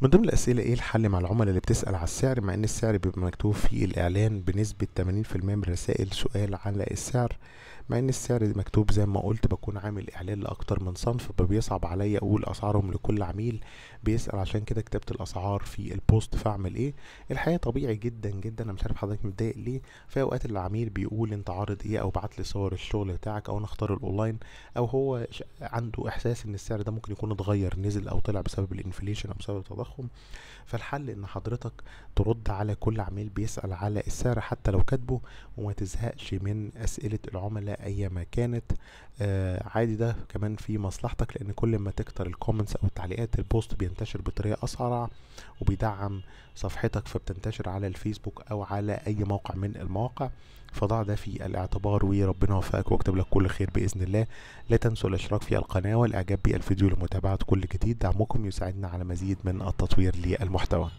من ضمن الأسئلة إيه الحل مع العملاء اللي بتسأل على السعر مع إن السعر بيبقى مكتوب في الإعلان بنسبة 80% من رسائل سؤال على السعر مع إن السعر مكتوب زي ما قلت بكون عامل إعلان لأكتر من صنف فبيصعب عليا أقول أسعارهم لكل عميل بيسأل عشان كده كتبت الأسعار في البوست فأعمل إيه الحقيقة طبيعي جدا جدا أنا مش عارف حضرتك متضايق ليه في أوقات العميل بيقول أنت عارض إيه أو بعت لي صور الشغل بتاعك أو أنا اختار الأونلاين أو هو عنده إحساس إن السعر ده ممكن يكون اتغير نزل أو طلع بسبب الإنفليشن أو بسبب التضخم التضخم فالحل ان حضرتك ترد على كل عميل بيسأل على السعر حتى لو كاتبه وما تزهقش من اسئلة العملاء ما كانت آه عادي ده كمان في مصلحتك لان كل ما تكتر الكومنتس او التعليقات البوست بينتشر بطريقة اسرع وبيدعم صفحتك فبتنتشر على الفيسبوك او على اي موقع من المواقع فضع ده في الاعتبار وربنا يوفقك واكتب لك كل خير باذن الله لا تنسوا الاشتراك في القناه والاعجاب بالفيديو لمتابعه كل جديد دعمكم يساعدنا على مزيد من التطوير للمحتوى